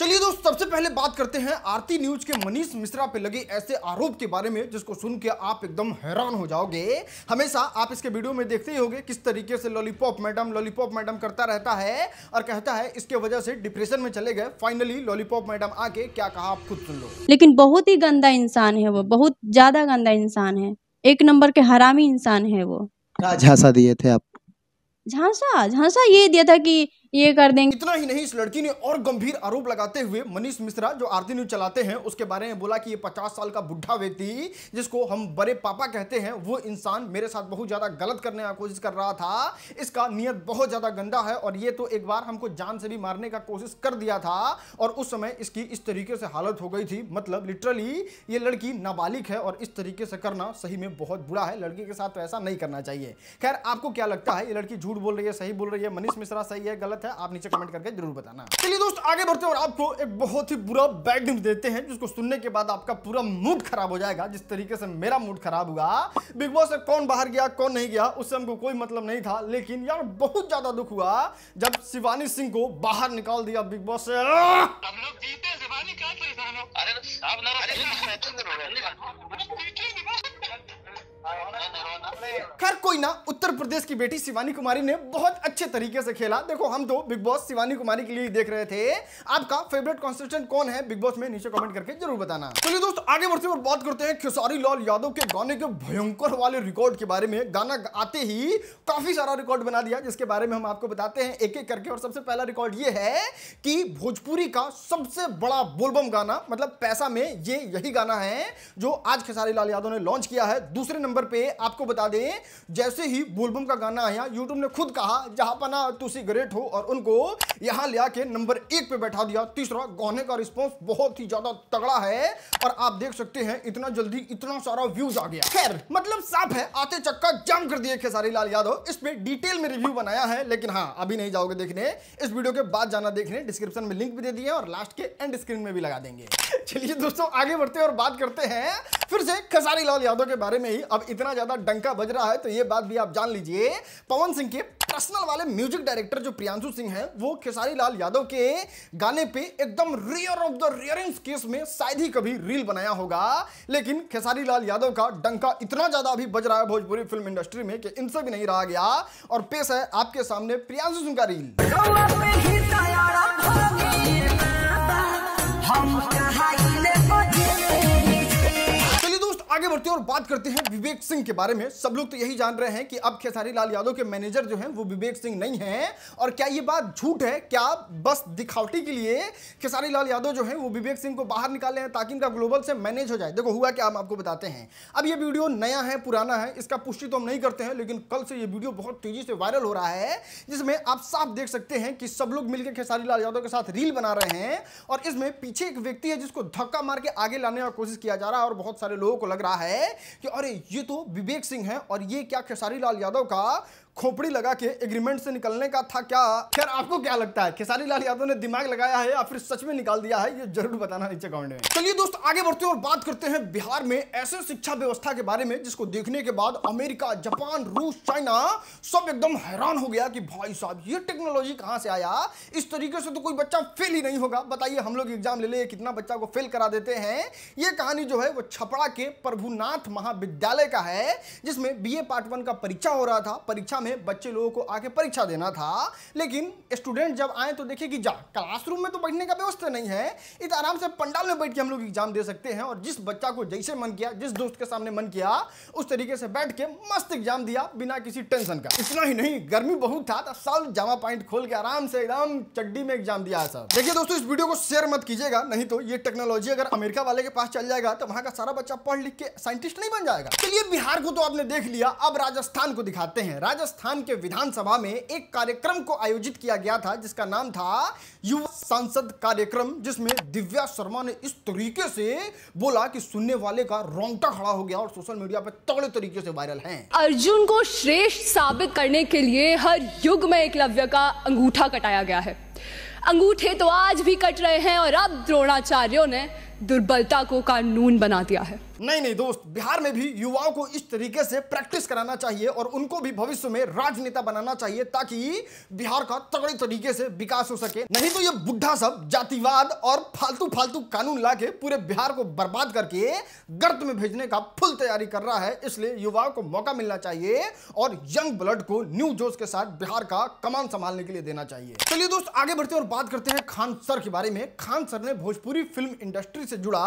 चलिए दोस्त सबसे पहले बात करते हैं आरती न्यूज के मनीष मिश्रा पे लगे ऐसे आरोप के बारे में जिसको सुन के आप एकदम हैरान हो जाओगे हमेशा आप इसके वीडियो में देखते ही होंगे किस तरीके से लॉलीपॉप मैडम लॉलीपॉप मैडम करता रहता है और कहता है इसके वजह से डिप्रेशन में चले गए फाइनली लॉलीपॉप मैडम आके क्या कहा आप खुद सुन लो लेकिन बहुत ही गंदा इंसान है वो बहुत ज्यादा गंदा इंसान है एक नंबर के हरामी इंसान है वो झांसा दिए थे आप झांसा झांसा ये दिया था की ये कर देंगे इतना ही नहीं इस लड़की ने और गंभीर आरोप लगाते हुए मनीष मिश्रा जो आरती न्यूज चलाते हैं उसके बारे में बोला कि ये पचास साल का बुढ़ा व्यक्ति जिसको हम बड़े पापा कहते हैं वो इंसान मेरे साथ बहुत ज्यादा गलत करने का कोशिश कर रहा था इसका नियत बहुत ज्यादा गंदा है और ये तो एक बार हमको जान से भी मारने का कोशिश कर दिया था और उस समय इसकी इस तरीके से हालत हो गई थी मतलब लिटरली ये लड़की नाबालिग है और इस तरीके से करना सही में बहुत बुरा है लड़की के साथ तो ऐसा नहीं करना चाहिए खैर आपको क्या लगता है ये लड़की झूठ बोल रही है सही बोल रही है मनीष मिश्रा सही है गलत है आप नीचे कमेंट करके जरूर बताना चलिए दोस्त आगे बढ़ते और आपको एक बहुत ही बुरा बैड न्यूज देते हैं जिसको सुनने के बाद आपका पूरा मूड खराब हो जाएगा जिस तरीके से मेरा मूड खराब हुआ बिग बॉस से कौन बाहर गया कौन नहीं गया उससे हमको कोई मतलब नहीं था लेकिन यार बहुत ज्यादा दुख हुआ जब शिवानी सिंह को बाहर निकाल दिया बिग बॉस से अरे खैर कोई ना उत्तर प्रदेश की बेटी शिवानी कुमारी ने बहुत अच्छे तरीके से खेला देखो हम तो बिग बॉस शिवानी कुमारी के लिए देख रहे थे आपका फेवरेट कॉन्स्टिटेंट कौन है बिग बॉस में नीचे कमेंट करके जरूर बताना चलिए दोस्तों आगे बढ़ते और बात करते हैं खेसारी लाल यादव के गाने के भयंकर वाले रिकॉर्ड के बारे में गाना आते ही काफी सारा रिकॉर्ड बना दिया जिसके बारे में हम आपको बताते हैं एक एक करके और सबसे पहला रिकॉर्ड ये है कि भोजपुरी का सबसे बड़ा बोलबम गाना मतलब पैसा में ये यही गाना है जो आज खेसारी लाल यादव ने लॉन्च किया है दूसरे नंबर पर आपको बता दें में जैसे ही बोलबम का गाना आया यूट्यूब ने खुद कहा जहाँ पना तुसी ग्रेट हो और उनको यहां ले आके नंबर एक पे बैठा दिया तीसरा गाने का रिस्पॉन्स बहुत ही ज़्यादा तगड़ा है और आप देख सकते हैं इतना जल्दी इतना सारा व्यूज आ गया खैर मतलब साफ है आते चक्का जम कर दिए खेसारी लाल यादव इस पर डिटेल में रिव्यू बनाया है लेकिन हाँ अभी नहीं जाओगे देखने इस वीडियो के बाद जाना देखने डिस्क्रिप्शन में लिंक भी दे दिए और लास्ट के एंड स्क्रीन में भी लगा देंगे चलिए दोस्तों आगे बढ़ते हैं और बात करते हैं फिर से खेसारी लाल यादव के बारे में ही अब इतना ज्यादा डंका बज रहा है तो ये बात भी आप जान लीजिए पवन सिंह के पर्सनल वाले म्यूजिक डायरेक्टर जो प्रियांशु सिंह हैं वो खेसारी लाल यादव के गाने पे एकदम रियर ऑफ द रियरिंग्स केस में शायद ही कभी रील बनाया होगा लेकिन खेसारी लाल यादव का डंका इतना ज्यादा अभी बज रहा है भोजपुरी फिल्म इंडस्ट्री में कि इनसे भी नहीं रहा गया और पेश है आपके सामने प्रियांशु सिंह का रील हम आगे बढ़ते हैं और बात करते हैं विवेक सिंह के बारे में सब लोग तो यही जान रहे हैं कि अब खेसारी लाल यादव के मैनेजर जो हैं वो विवेक सिंह नहीं हैं और क्या ये बात झूठ है क्या बस दिखावटी के लिए खेसारी लाल यादव जो हैं वो विवेक सिंह को बाहर निकाले हैं ताकि इनका ग्लोबल से मैनेज हो जाए देखो हुआ क्या हम आपको बताते हैं अब ये वीडियो नया है पुराना है इसका पुष्टि तो हम नहीं करते हैं लेकिन कल से ये वीडियो बहुत तेजी से वायरल हो रहा है जिसमें आप साफ देख सकते हैं कि सब लोग मिलकर खेसारी लाल यादव के साथ रील बना रहे हैं और इसमें पीछे एक व्यक्ति है जिसको धक्का मार के आगे लाने का कोशिश किया जा रहा है और बहुत सारे लोगों को लग रहा है कि अरे ये तो विवेक सिंह है और ये क्या खेसारी लाल यादव का खोपड़ी लगा के एग्रीमेंट से निकलने का था क्या खैर आपको क्या लगता है खेसारी लाल यादव ने दिमाग लगाया है या फिर सच में निकाल दिया है ये जरूर बताना नीचे कमेंट में चलिए दोस्त आगे बढ़ते हैं और बात करते हैं बिहार में ऐसे शिक्षा व्यवस्था के बारे में जिसको देखने के बाद अमेरिका जापान रूस चाइना सब एकदम हैरान हो गया कि भाई साहब ये टेक्नोलॉजी कहाँ से आया इस तरीके से तो कोई बच्चा फेल ही नहीं होगा बताइए हम लोग एग्जाम ले ले कितना बच्चा को फेल करा देते हैं ये कहानी जो है वो छपड़ा के प्रभुनाथ महाविद्यालय का है जिसमें बी पार्ट वन का परीक्षा हो रहा था परीक्षा में बच्चे लोगों को आके परीक्षा देना था लेकिन स्टूडेंट जब आए तो देखिए कि जा क्लासरूम में तो बैठने का व्यवस्था नहीं है इत आराम से पंडाल में बैठ के हम लोग एग्जाम दे सकते हैं और जिस बच्चा को जैसे मन किया जिस दोस्त के सामने मन किया उस तरीके से बैठ के मस्त एग्जाम दिया बिना किसी टेंशन का इतना ही नहीं गर्मी बहुत था तो साल जामा पॉइंट खोल के आराम से एकदम चड्डी में एग्जाम दिया सर देखिए दोस्तों इस वीडियो को शेयर मत कीजिएगा नहीं तो ये टेक्नोलॉजी अगर अमेरिका वाले के पास चल जाएगा तो वहां का सारा बच्चा पढ़ लिख के साइंटिस्ट नहीं बन जाएगा चलिए बिहार को तो आपने देख लिया अब राजस्थान को दिखाते हैं राजस्थान राजस्थान के विधानसभा में एक कार्यक्रम को आयोजित किया गया था जिसका नाम था युवा सांसद कार्यक्रम जिसमें दिव्या शर्मा ने इस तरीके से बोला कि सुनने वाले का रोंगटा खड़ा हो गया और सोशल मीडिया पर तगड़े तरीके से वायरल है अर्जुन को श्रेष्ठ साबित करने के लिए हर युग में एकलव्य का अंगूठा कटाया गया है अंगूठे तो आज भी कट रहे हैं और अब द्रोणाचार्यों ने दुर्बलता को कानून बना दिया है नहीं नहीं दोस्त बिहार में भी युवाओं को इस तरीके से प्रैक्टिस कराना चाहिए और उनको भी भविष्य में राजनेता बनाना चाहिए ताकि बिहार का तगड़े तरीके से विकास हो सके नहीं तो ये बुढ़ा सब जातिवाद और फालतू फालतू कानून ला के पूरे बिहार को बर्बाद करके गर्त में भेजने का फुल तैयारी कर रहा है इसलिए युवाओं को मौका मिलना चाहिए और यंग ब्लड को न्यू जोश के साथ बिहार का कमान संभालने के लिए देना चाहिए चलिए दोस्त आगे बढ़ते और बात करते हैं खान सर के बारे में खान सर ने भोजपुरी फिल्म इंडस्ट्री से जुड़ा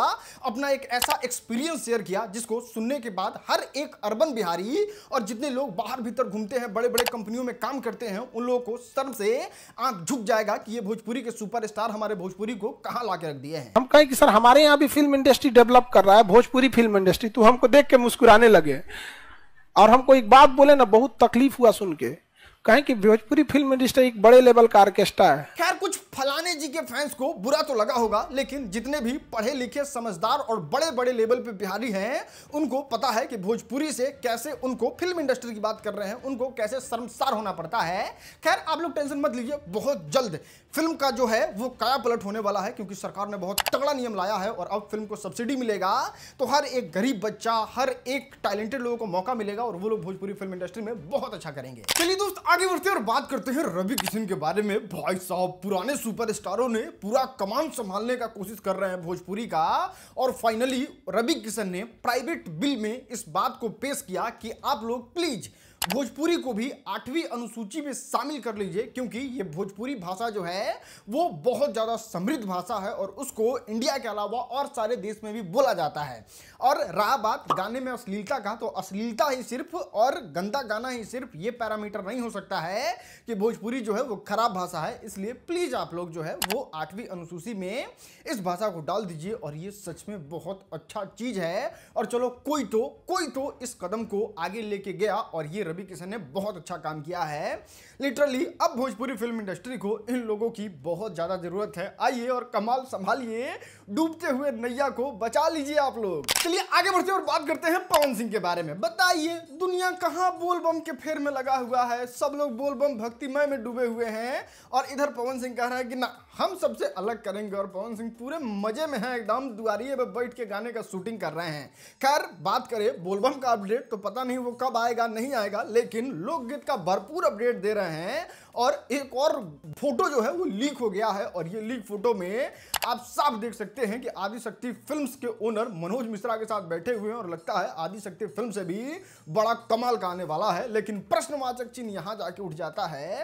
अपना एक ऐसा एक्सपीरियंस शेयर किया जिसको सुनने के बाद हर एक अर्बन बिहारी और जितने लोग बाहर भीतर घूमते हैं बड़े बड़े कंपनियों में काम करते हैं उन लोगों को शर्म से आंख झुक जाएगा कि ये भोजपुरी के सुपरस्टार हमारे भोजपुरी को कहाँ ला रख दिए हैं हम कहें कि सर हमारे यहाँ भी फिल्म इंडस्ट्री डेवलप कर रहा है भोजपुरी फिल्म इंडस्ट्री तो हमको देख के मुस्कुराने लगे और हमको एक बात बोले ना बहुत तकलीफ हुआ सुन के कहें कि भोजपुरी फिल्म इंडस्ट्री एक बड़े लेवल का आर्केस्ट्रा है खैर कुछ फलाने जी के फैंस को बुरा तो लगा होगा लेकिन जितने भी पढ़े लिखे समझदार और बड़े बड़े लेवल पे बिहारी हैं उनको पता है कि भोजपुरी से कैसे उनको फिल्म इंडस्ट्री की बात कर रहे हैं उनको कैसे शर्मसार होना पड़ता है खैर आप लोग टेंशन मत लीजिए बहुत जल्द फिल्म का जो है वो काया पलट होने वाला है क्योंकि सरकार ने बहुत तगड़ा नियम लाया है और अब फिल्म को सब्सिडी मिलेगा तो हर एक गरीब बच्चा हर एक टैलेंटेड लोगों को मौका मिलेगा और वो लोग भोजपुरी फिल्म इंडस्ट्री में बहुत अच्छा करेंगे चलिए दोस्त आगे बढ़ते हैं और बात करते हैं रवि किशन के बारे में भाई साहब पुराने सुपरस्टारों ने पूरा कमान संभालने का कोशिश कर रहे हैं भोजपुरी का और फाइनली रवि किशन ने प्राइवेट बिल में इस बात को पेश किया कि आप लोग प्लीज़ भोजपुरी को भी आठवीं अनुसूची में शामिल कर लीजिए क्योंकि ये भोजपुरी भाषा जो है वो बहुत ज़्यादा समृद्ध भाषा है और उसको इंडिया के अलावा और सारे देश में भी बोला जाता है और रहा बात गाने में अश्लीलता का तो अश्लीलता ही सिर्फ और गंदा गाना ही सिर्फ ये पैरामीटर नहीं हो सकता है कि भोजपुरी जो है वो खराब भाषा है इसलिए प्लीज़ आप लोग जो है वो आठवीं अनुसूची में इस भाषा को डाल दीजिए और ये सच में बहुत अच्छा चीज़ है और चलो कोई तो कोई तो इस कदम को आगे लेके गया और ये रवि किशन ने बहुत अच्छा काम किया है लिटरली अब भोजपुरी फिल्म इंडस्ट्री को इन लोगों की बहुत ज़्यादा ज़रूरत है आइए और कमाल संभालिए डूबते हुए नैया को बचा लीजिए आप लोग चलिए आगे बढ़ते और बात करते हैं पवन सिंह के बारे में बताइए दुनिया कहाँ बोलबम के फेर में लगा हुआ है सब लोग बोलबम भक्तिमय में डूबे हुए हैं और इधर पवन सिंह कह रहा है कि ना हम सबसे अलग करेंगे और पवन सिंह पूरे मजे में है एकदम दुआरिए बैठ के गाने का शूटिंग कर रहे हैं खैर बात करें बोलबम का अपडेट तो पता नहीं वो कब आएगा नहीं आएगा लेकिन लोकगीत का भरपूर अपडेट दे रहे हैं और एक और फोटो जो है वो लीक हो गया है और ये लीक फोटो में आप साफ देख सकते हैं कि आदिशक्ति फिल्म्स के ओनर मनोज मिश्रा के साथ बैठे हुए हैं और लगता है आदिशक्ति फिल्म से भी बड़ा कमाल का आने वाला है लेकिन प्रश्नवाचक चिन्ह यहां जाके उठ जाता है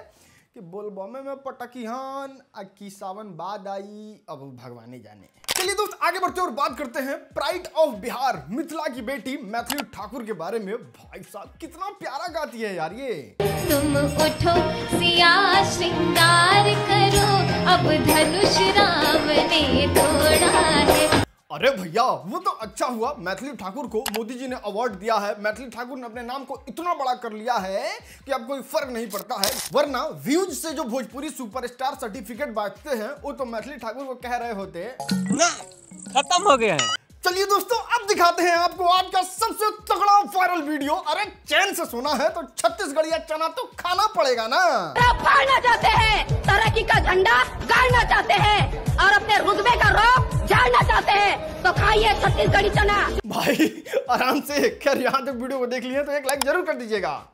कि बोलबमे में पटकिहन आ सावन बाद आई अब भगवान जाने चलिए दोस्त आगे बढ़ते और बात करते हैं प्राइड ऑफ बिहार मिथिला की बेटी मैथिली ठाकुर के बारे में भाई साहब कितना प्यारा गाती है यार ये तुम उठो सिया श्रृंगार करो अब धनुष राम ने तोड़ा है अरे भैया वो तो अच्छा हुआ मैथिली ठाकुर को मोदी जी ने अवार्ड दिया है मैथिली ठाकुर ने अपने नाम को इतना बड़ा कर लिया है कि अब कोई फर्क नहीं पड़ता है वरना व्यूज से जो भोजपुरी सुपरस्टार सर्टिफिकेट बांटते हैं वो तो मैथिली ठाकुर को कह रहे होते खत्म हो गया है चलिए दोस्तों अब दिखाते हैं आपको आज का सबसे तगड़ा वायरल वीडियो अरे चैन से सुना है तो छत्तीसगढ़ या चना तो खाना पड़ेगा ना फाड़ना चाहते हैं तरक्की का झंडा गाड़ना चाहते हैं और अपने रुतबे का रोक झाड़ना चाहते हैं तो खाइए छत्तीसगढ़ी चना भाई आराम से खैर यहाँ तक वीडियो को देख लिया तो एक लाइक जरूर कर दीजिएगा